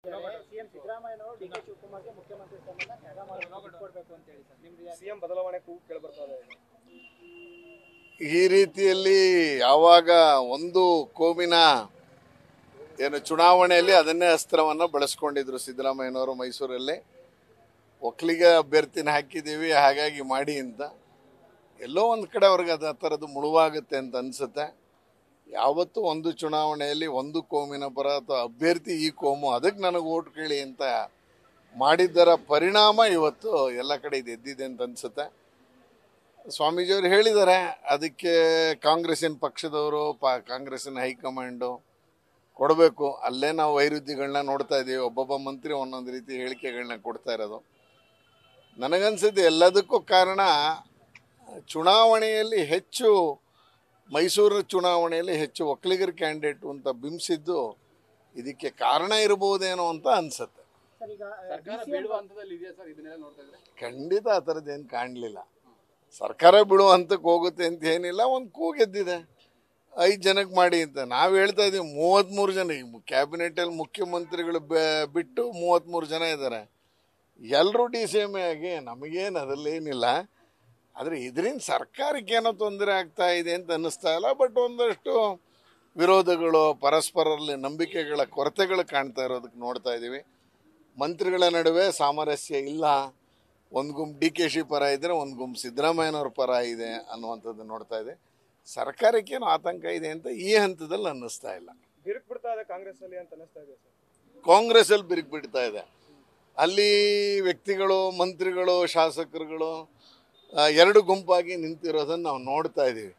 ಈ ರೀತಿಯಲ್ಲಿ ಯಾವಾಗ ಒಂದು ಕೋಮಿನ ಏನು ಚುನಾವಣೆಯಲ್ಲಿ ಅದನ್ನೇ ಅಸ್ತ್ರವನ್ನು ಬಳಸ್ಕೊಂಡಿದ್ರು ಸಿದ್ದರಾಮಯ್ಯನವರು ಮೈಸೂರಲ್ಲಿ ಒಕ್ಕಲಿಗ ಅಭ್ಯರ್ಥಿನ ಹಾಕಿದ್ದೀವಿ ಹಾಗಾಗಿ ಮಾಡಿ ಅಂತ ಎಲ್ಲೋ ಒಂದು ಕಡೆ ಅವ್ರಿಗೆ ಅದು ಆ ಥರದ್ದು ಮುಳುವಾಗುತ್ತೆ ಅಂತ ಅನಿಸುತ್ತೆ ಯಾವತ್ತೂ ಒಂದು ಚುನಾವಣೆಯಲ್ಲಿ ಒಂದು ಕೋಮಿನ ಪರ ಅಥವಾ ಅಭ್ಯರ್ಥಿ ಈ ಕೋಮು ಅದಕ್ಕೆ ನನಗೆ ಓಟ್ ಕೇಳಿ ಅಂತ ಮಾಡಿದ್ದರ ಪರಿಣಾಮ ಇವತ್ತು ಎಲ್ಲ ಕಡೆ ಇದು ಎದ್ದಿದೆ ಅಂತ ಅನಿಸುತ್ತೆ ಸ್ವಾಮೀಜಿಯವರು ಹೇಳಿದ್ದಾರೆ ಅದಕ್ಕೆ ಕಾಂಗ್ರೆಸ್ಸಿನ ಪಕ್ಷದವರು ಪ ಕಾಂಗ್ರೆಸ್ಸಿನ ಹೈಕಮಾಂಡು ಕೊಡಬೇಕು ಅಲ್ಲೇ ನಾವು ವೈರುದ್ಧಿಗಳನ್ನ ನೋಡ್ತಾ ಇದ್ದೀವಿ ಒಬ್ಬೊಬ್ಬ ಮಂತ್ರಿ ಒಂದೊಂದು ರೀತಿ ಹೇಳಿಕೆಗಳನ್ನ ಕೊಡ್ತಾ ಇರೋದು ನನಗನ್ಸಿದ್ದು ಎಲ್ಲದಕ್ಕೂ ಕಾರಣ ಚುನಾವಣೆಯಲ್ಲಿ ಹೆಚ್ಚು ಮೈಸೂರು ಚುನಾವಣೆಯಲ್ಲಿ ಹೆಚ್ಚು ಒಕ್ಕಲಿಗರ ಕ್ಯಾಂಡಿಡೇಟ್ ಅಂತ ಬಿಂಬಿಸಿದ್ದು ಇದಕ್ಕೆ ಕಾರಣ ಇರಬಹುದೇನೋ ಅಂತ ಅನ್ಸುತ್ತೆ ಖಂಡಿತ ಆ ಥರದ್ದೇನು ಕಾಣಲಿಲ್ಲ ಸರ್ಕಾರ ಬಿಡುವ ಹಂತಕ್ಕೆ ಹೋಗುತ್ತೆ ಅಂತ ಏನಿಲ್ಲ ಒಂದು ಕೂಗೆದ್ದಿದೆ ಐದು ಜನಕ್ಕೆ ಮಾಡಿ ಅಂತ ನಾವು ಹೇಳ್ತಾ ಇದ್ದೀವಿ ಮೂವತ್ತ್ಮೂರು ಜನ ಕ್ಯಾಬಿನೆಟಲ್ಲಿ ಮುಖ್ಯಮಂತ್ರಿಗಳು ಬಿಟ್ಟು ಮೂವತ್ತ್ಮೂರು ಜನ ಇದ್ದಾರೆ ಎಲ್ಲರೂ ಡಿ ಸಿ ಎಮ್ ಆಗಿ ನಮಗೇನು ಏನಿಲ್ಲ ಆದರೆ ಇದರಿಂದ ಸರ್ಕಾರಕ್ಕೆ ಏನೋ ತೊಂದರೆ ಆಗ್ತಾ ಇದೆ ಅಂತ ಅನ್ನಿಸ್ತಾ ಇಲ್ಲ ಬಟ್ ಒಂದಷ್ಟು ವಿರೋಧಗಳು ಪರಸ್ಪರರಲ್ಲಿ ನಂಬಿಕೆಗಳ ಕೊರತೆಗಳು ಕಾಣ್ತಾ ಇರೋದಕ್ಕೆ ನೋಡ್ತಾ ಇದ್ದೀವಿ ಮಂತ್ರಿಗಳ ನಡುವೆ ಸಾಮರಸ್ಯ ಇಲ್ಲ ಒಂದು ಗುಂಪು ಡಿ ಕೆ ಶಿ ಪರ ಇದ್ದರೆ ಒಂದು ಗುಂಪು ಸಿದ್ದರಾಮಯ್ಯನವ್ರ ಪರ ಇದೆ ಅನ್ನುವಂಥದ್ದು ನೋಡ್ತಾ ಇದೆ ಸರ್ಕಾರಕ್ಕೇನು ಆತಂಕ ಇದೆ ಅಂತ ಈ ಹಂತದಲ್ಲಿ ಅನ್ನಿಸ್ತಾ ಇಲ್ಲ ಕಾಂಗ್ರೆಸ್ಸಲ್ಲಿ ಬಿರುಕು ಬಿಡ್ತಾ ಇದೆ ಅಲ್ಲಿ ವ್ಯಕ್ತಿಗಳು ಮಂತ್ರಿಗಳು ಶಾಸಕರುಗಳು ಎರಡು ಗುಂಪಾಗಿ ನಿಂತಿರೋದನ್ನು ನಾವು ನೋಡ್ತಾ ಇದ್ದೀವಿ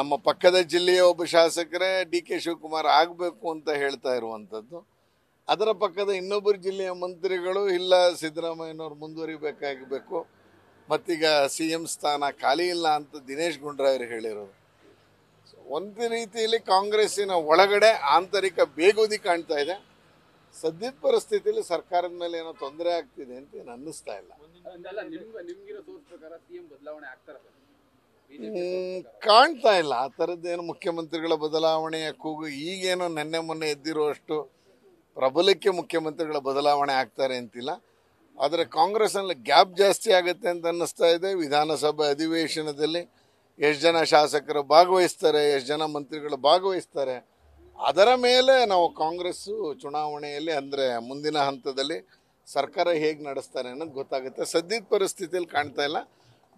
ನಮ್ಮ ಪಕ್ಕದ ಜಿಲ್ಲೆಯ ಒಬ್ಬ ಶಾಸಕರೇ ಡಿ ಕೆ ಶಿವಕುಮಾರ್ ಆಗಬೇಕು ಅಂತ ಹೇಳ್ತಾ ಇರುವಂಥದ್ದು ಅದರ ಪಕ್ಕದ ಇನ್ನೊಬ್ಬರು ಜಿಲ್ಲೆಯ ಮಂತ್ರಿಗಳು ಇಲ್ಲ ಸಿದ್ದರಾಮಯ್ಯನವ್ರು ಮುಂದುವರಿಬೇಕಾಗಬೇಕು ಮತ್ತೀಗ ಸಿ ಎಂ ಸ್ಥಾನ ಖಾಲಿ ಇಲ್ಲ ಅಂತ ದಿನೇಶ್ ಗುಂಡ್ರಾಯರು ಹೇಳಿರೋದು ಒಂದು ರೀತಿಯಲ್ಲಿ ಕಾಂಗ್ರೆಸ್ಸಿನ ಒಳಗಡೆ ಆಂತರಿಕ ಬೇಗುದಿ ಕಾಣ್ತಾ ಇದೆ ಸದ್ಯದ ಪರಿಸ್ಥಿತಿಯಲ್ಲಿ ಸರ್ಕಾರದ ಮೇಲೆ ಏನೋ ತೊಂದರೆ ಆಗ್ತಿದೆ ಅಂತ ಏನು ಅನ್ನಿಸ್ತಾ ಇಲ್ಲ ಕಾಣ್ತಾ ಇಲ್ಲ ಆ ಥರದ್ದೇನು ಮುಖ್ಯಮಂತ್ರಿಗಳ ಬದಲಾವಣೆಯ ಕೂಗು ಈಗೇನೋ ನೆನ್ನೆ ಮೊನ್ನೆ ಎದ್ದಿರುವಷ್ಟು ಪ್ರಬಲಕ್ಕೆ ಮುಖ್ಯಮಂತ್ರಿಗಳ ಬದಲಾವಣೆ ಆಗ್ತಾರೆ ಅಂತಿಲ್ಲ ಆದರೆ ಕಾಂಗ್ರೆಸ್ನಲ್ಲಿ ಗ್ಯಾಪ್ ಜಾಸ್ತಿ ಆಗುತ್ತೆ ಅಂತ ಅನ್ನಿಸ್ತಾ ಇದೆ ವಿಧಾನಸಭೆ ಅಧಿವೇಶನದಲ್ಲಿ ಎಷ್ಟು ಜನ ಶಾಸಕರು ಭಾಗವಹಿಸ್ತಾರೆ ಎಷ್ಟು ಜನ ಮಂತ್ರಿಗಳು ಭಾಗವಹಿಸ್ತಾರೆ ಅದರ ಮೇಲೆ ನಾವು ಕಾಂಗ್ರೆಸ್ಸು ಚುನಾವಣೆಯಲ್ಲಿ ಅಂದರೆ ಮುಂದಿನ ಹಂತದಲ್ಲಿ ಸರ್ಕಾರ ಹೇಗೆ ನಡೆಸ್ತಾರೆ ಅನ್ನೋದು ಗೊತ್ತಾಗುತ್ತೆ ಸದ್ಯದ ಪರಿಸ್ಥಿತಿಯಲ್ಲಿ ಕಾಣ್ತಾ ಇಲ್ಲ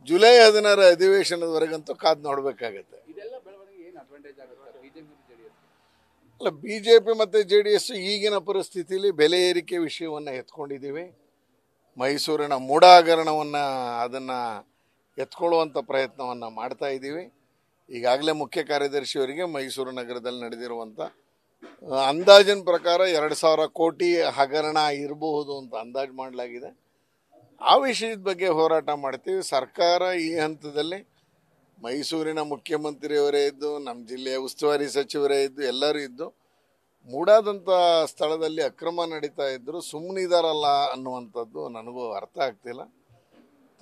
ಜುಲೈ ಹದಿನಾರ ಅಧಿವೇಶನದವರೆಗಂತೂ ಕಾದು ನೋಡಬೇಕಾಗತ್ತೆ ಅಲ್ಲ ಬಿ ಜೆ ಪಿ ಮತ್ತು ಜೆ ಡಿ ಎಸ್ ಈಗಿನ ಪರಿಸ್ಥಿತಿಯಲ್ಲಿ ಬೆಲೆ ಏರಿಕೆ ವಿಷಯವನ್ನು ಎತ್ಕೊಂಡಿದ್ದೀವಿ ಮೈಸೂರಿನ ಮೂಢಾಗರಣವನ್ನು ಅದನ್ನು ಎತ್ಕೊಳ್ಳುವಂಥ ಪ್ರಯತ್ನವನ್ನು ಮಾಡ್ತಾ ಇದ್ದೀವಿ ಈಗಾಗಲೇ ಮುಖ್ಯ ಕಾರ್ಯದರ್ಶಿಯವರಿಗೆ ಮೈಸೂರು ನಗರದಲ್ಲಿ ನಡೆದಿರುವಂಥ ಅಂದಾಜಿನ ಪ್ರಕಾರ ಎರಡು ಸಾವಿರ ಕೋಟಿ ಹಗರಣ ಇರಬಹುದು ಅಂತ ಅಂದಾಜು ಮಾಡಲಾಗಿದೆ ಆ ವಿಷಯದ ಬಗ್ಗೆ ಹೋರಾಟ ಮಾಡ್ತೀವಿ ಸರ್ಕಾರ ಈ ಹಂತದಲ್ಲಿ ಮೈಸೂರಿನ ಮುಖ್ಯಮಂತ್ರಿಯವರೇ ಇದ್ದು ನಮ್ಮ ಜಿಲ್ಲೆಯ ಉಸ್ತುವಾರಿ ಸಚಿವರೇ ಇದ್ದು ಎಲ್ಲರೂ ಇದ್ದು ಮೂಡಾದಂಥ ಸ್ಥಳದಲ್ಲಿ ಅಕ್ರಮ ನಡೀತಾ ಇದ್ದರು ಸುಮ್ಮನಿದಾರಲ್ಲ ಅನ್ನುವಂಥದ್ದು ನನಗೂ ಅರ್ಥ ಆಗ್ತಿಲ್ಲ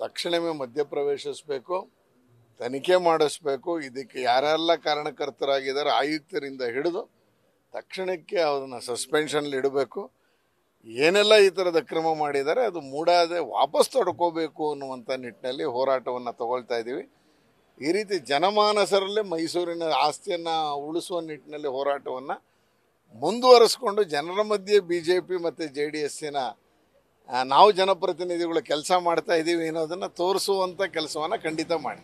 ತಕ್ಷಣವೇ ಮಧ್ಯಪ್ರವೇಶಿಸಬೇಕು ತನಿಖೆ ಮಾಡಿಸ್ಬೇಕು ಇದಕ್ಕೆ ಯಾರೆಲ್ಲ ಕಾರಣಕರ್ತರಾಗಿದ್ದಾರೆ ಆಯುಕ್ತರಿಂದ ಹಿಡಿದು ತಕ್ಷಣಕ್ಕೆ ಅವ್ರನ್ನ ಸಸ್ಪೆನ್ಷನ್ಲಿ ಇಡಬೇಕು ಏನೆಲ್ಲ ಈ ಥರದ ಕ್ರಮ ಮಾಡಿದ್ದಾರೆ ಅದು ಮೂಡಾದೆ ವಾಪಸ್ ತೊಡ್ಕೋಬೇಕು ಅನ್ನುವಂಥ ನಿಟ್ಟಿನಲ್ಲಿ ಹೋರಾಟವನ್ನು ತಗೊಳ್ತಾ ಇದ್ದೀವಿ ಈ ರೀತಿ ಜನಮಾನಸರಲ್ಲೇ ಮೈಸೂರಿನ ಆಸ್ತಿಯನ್ನು ಉಳಿಸುವ ನಿಟ್ಟಿನಲ್ಲಿ ಹೋರಾಟವನ್ನು ಮುಂದುವರಿಸ್ಕೊಂಡು ಜನರ ಮಧ್ಯೆ ಬಿ ಜೆ ಪಿ ಮತ್ತು ಜೆ ಡಿ ಎಸ್ಸಿನ ನಾವು ಜನಪ್ರತಿನಿಧಿಗಳು ಕೆಲಸ ಮಾಡ್ತಾ ಇದ್ದೀವಿ ಅನ್ನೋದನ್ನು ತೋರಿಸುವಂಥ ಕೆಲಸವನ್ನು ಖಂಡಿತ ಮಾಡಿ